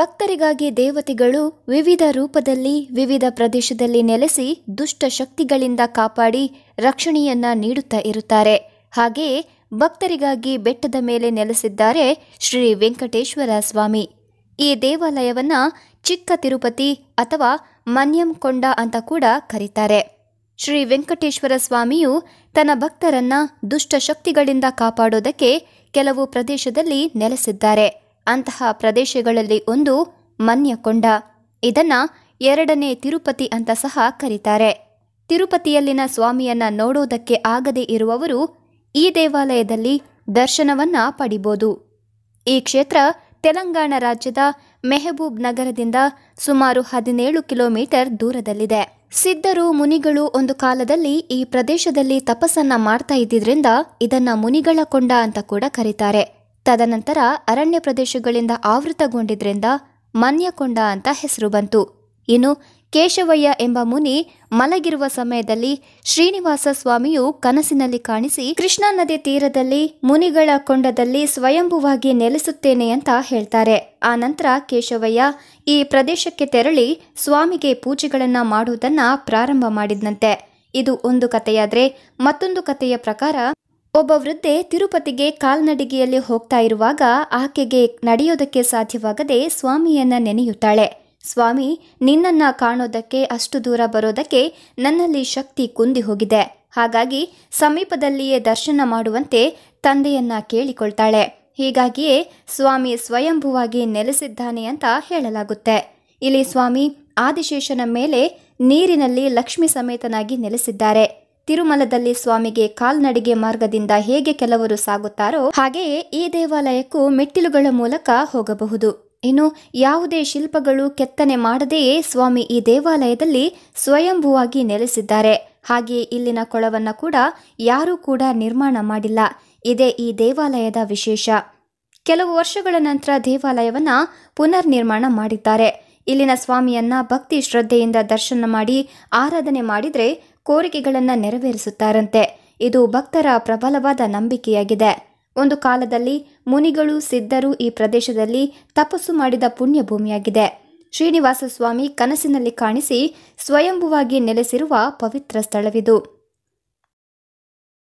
ಭಕ್ತರಿಗಾಗಿ ದೇವತೆಗಳು ವಿವಿಧ ರೂಪದಲ್ಲಿ ವಿವಿಧ ಪ್ರದೇಶದಲ್ಲಿ ನೆಲೆಸಿ ದುಷ್ಟ ಶಕ್ತಿಗಳಿಂದ ಕಾಪಾಡಿ ರಕ್ಷಣೆಯನ್ನ ನೀಡುತ್ತಾ ಇರುತ್ತಾರೆ ಹಾಗೆಯೇ ಭಕ್ತರಿಗಾಗಿ ಬೆಟ್ಟದ ಮೇಲೆ ನೆಲೆಸಿದ್ದಾರೆ ಶ್ರೀ ವೆಂಕಟೇಶ್ವರ ಸ್ವಾಮಿ ಈ ದೇವಾಲಯವನ್ನ ಚಿಕ್ಕ ತಿರುಪತಿ ಅಥವಾ ಮನ್ಯಂಕೊಂಡ ಅಂತ ಕೂಡ ಕರೀತಾರೆ ಶ್ರೀ ವೆಂಕಟೇಶ್ವರ ಸ್ವಾಮಿಯು ತನ್ನ ಭಕ್ತರನ್ನ ದುಷ್ಟ ಶಕ್ತಿಗಳಿಂದ ಕಾಪಾಡೋದಕ್ಕೆ ಕೆಲವು ಪ್ರದೇಶದಲ್ಲಿ ನೆಲೆಸಿದ್ದಾರೆ ಅಂತಹ ಪ್ರದೇಶಗಳಲ್ಲಿ ಒಂದು ಮನ್ಯಕೊಂಡ ಇದನ್ನ ಎರಡನೇ ತಿರುಪತಿ ಅಂತ ಸಹ ಕರೀತಾರೆ ತಿರುಪತಿಯಲ್ಲಿನ ಸ್ವಾಮಿಯನ್ನ ನೋಡೋದಕ್ಕೆ ಆಗದೇ ಇರುವವರು ಈ ದೇವಾಲಯದಲ್ಲಿ ದರ್ಶನವನ್ನ ಪಡಿಬೋದು ಈ ಕ್ಷೇತ್ರ ತೆಲಂಗಾಣ ರಾಜ್ಯದ ಮೆಹಬೂಬ್ ನಗರದಿಂದ ಸುಮಾರು ಹದಿನೇಳು ಕಿಲೋಮೀಟರ್ ದೂರದಲ್ಲಿದೆ ಸಿದ್ಧರು ಮುನಿಗಳು ಒಂದು ಕಾಲದಲ್ಲಿ ಈ ಪ್ರದೇಶದಲ್ಲಿ ತಪಸ್ಸನ್ನ ಮಾಡ್ತಾ ಇದ್ದಿದ್ರಿಂದ ಇದನ್ನ ಮುನಿಗಳ ಕೊಂಡ ಅಂತ ಕೂಡ ಕರೀತಾರೆ ತದನಂತರ ಅರಣ್ಯ ಪ್ರದೇಶಗಳಿಂದ ಆವೃತಗೊಂಡಿದ್ರಿಂದ ಮನ್ಯಕೊಂಡ ಅಂತ ಹೆಸರು ಬಂತು ಇನ್ನು ಕೇಶವಯ್ಯ ಎಂಬ ಮುನಿ ಮಲಗಿರುವ ಸಮಯದಲ್ಲಿ ಶ್ರೀನಿವಾಸ ಸ್ವಾಮಿಯು ಕನಸಿನಲ್ಲಿ ಕಾಣಿಸಿ ಕೃಷ್ಣಾ ನದಿ ತೀರದಲ್ಲಿ ಮುನಿಗಳ ಕೊಂಡದಲ್ಲಿ ಸ್ವಯಂಭುವಾಗಿ ನೆಲೆಸುತ್ತೇನೆ ಅಂತ ಹೇಳ್ತಾರೆ ಆ ನಂತರ ಕೇಶವಯ್ಯ ಈ ಪ್ರದೇಶಕ್ಕೆ ತೆರಳಿ ಸ್ವಾಮಿಗೆ ಪೂಜೆಗಳನ್ನ ಮಾಡುವುದನ್ನ ಪ್ರಾರಂಭ ಮಾಡಿದಂತೆ ಇದು ಒಂದು ಕಥೆಯಾದರೆ ಮತ್ತೊಂದು ಕಥೆಯ ಪ್ರಕಾರ ಒಬ್ಬ ವೃದ್ಧೆ ತಿರುಪತಿಗೆ ಕಾಲ್ನಡಿಗೆಯಲ್ಲಿ ಹೋಗ್ತಾ ಇರುವಾಗ ಆಕೆಗೆ ನಡೆಯೋದಕ್ಕೆ ಸಾಧ್ಯವಾಗದೆ ಸ್ವಾಮಿಯನ್ನ ನೆನೆಯುತ್ತಾಳೆ ಸ್ವಾಮಿ ನಿನ್ನನ್ನ ಕಾಣೋದಕ್ಕೆ ಅಷ್ಟು ದೂರ ಬರೋದಕ್ಕೆ ನನ್ನಲ್ಲಿ ಶಕ್ತಿ ಕುಂದಿ ಹೋಗಿದೆ ಹಾಗಾಗಿ ಸಮೀಪದಲ್ಲಿಯೇ ದರ್ಶನ ಮಾಡುವಂತೆ ತಂದೆಯನ್ನ ಕೇಳಿಕೊಳ್ತಾಳೆ ಹೀಗಾಗಿಯೇ ಸ್ವಾಮಿ ಸ್ವಯಂಭುವಾಗಿ ನೆಲೆಸಿದ್ದಾನೆ ಅಂತ ಹೇಳಲಾಗುತ್ತೆ ಇಲ್ಲಿ ಸ್ವಾಮಿ ಆದಿಶೇಷನ ಮೇಲೆ ನೀರಿನಲ್ಲಿ ಲಕ್ಷ್ಮಿ ಸಮೇತನಾಗಿ ನೆಲೆಸಿದ್ದಾರೆ ತಿರುಮಲದಲ್ಲಿ ಸ್ವಾಮಿಗೆ ಕಾಲ್ನಡಿಗೆ ಮಾರ್ಗದಿಂದ ಹೇಗೆ ಕೆಲವರು ಸಾಗುತ್ತಾರೋ ಹಾಗೆಯೇ ಈ ದೇವಾಲಯಕ್ಕೂ ಮೆಟ್ಟಿಲುಗಳ ಮೂಲಕ ಹೋಗಬಹುದು ಇನ್ನು ಯಾವುದೇ ಶಿಲ್ಪಗಳು ಕೆತ್ತನೆ ಮಾಡದೆಯೇ ಸ್ವಾಮಿ ಈ ದೇವಾಲಯದಲ್ಲಿ ಸ್ವಯಂಭುವಾಗಿ ನೆಲೆಸಿದ್ದಾರೆ ಹಾಗೆಯೇ ಇಲ್ಲಿನ ಕೊಳವನ್ನು ಕೂಡ ಯಾರೂ ಕೂಡ ನಿರ್ಮಾಣ ಮಾಡಿಲ್ಲ ಇದೇ ಈ ದೇವಾಲಯದ ವಿಶೇಷ ಕೆಲವು ವರ್ಷಗಳ ನಂತರ ದೇವಾಲಯವನ್ನು ಪುನರ್ ನಿರ್ಮಾಣ ಮಾಡಿದ್ದಾರೆ ಇಲ್ಲಿನ ಸ್ವಾಮಿಯನ್ನ ಭಕ್ತಿ ಶ್ರದ್ಧೆಯಿಂದ ದರ್ಶನ ಮಾಡಿ ಆರಾಧನೆ ಮಾಡಿದರೆ ಕೋರಿಕೆಗಳನ್ನು ನೆರವೇರಿಸುತ್ತಾರಂತೆ ಇದು ಭಕ್ತರ ಪ್ರಬಲವಾದ ನಂಬಿಕೆಯಾಗಿದೆ ಒಂದು ಕಾಲದಲ್ಲಿ ಮುನಿಗಳು ಸಿದ್ಧರು ಈ ಪ್ರದೇಶದಲ್ಲಿ ತಪಸ್ಸು ಮಾಡಿದ ಪುಣ್ಯಭೂಮಿಯಾಗಿದೆ ಶ್ರೀನಿವಾಸ ಸ್ವಾಮಿ ಕನಸಿನಲ್ಲಿ ಕಾಣಿಸಿ ಸ್ವಯಂಭುವಾಗಿ ನೆಲೆಸಿರುವ ಪವಿತ್ರ ಸ್ಥಳವಿದು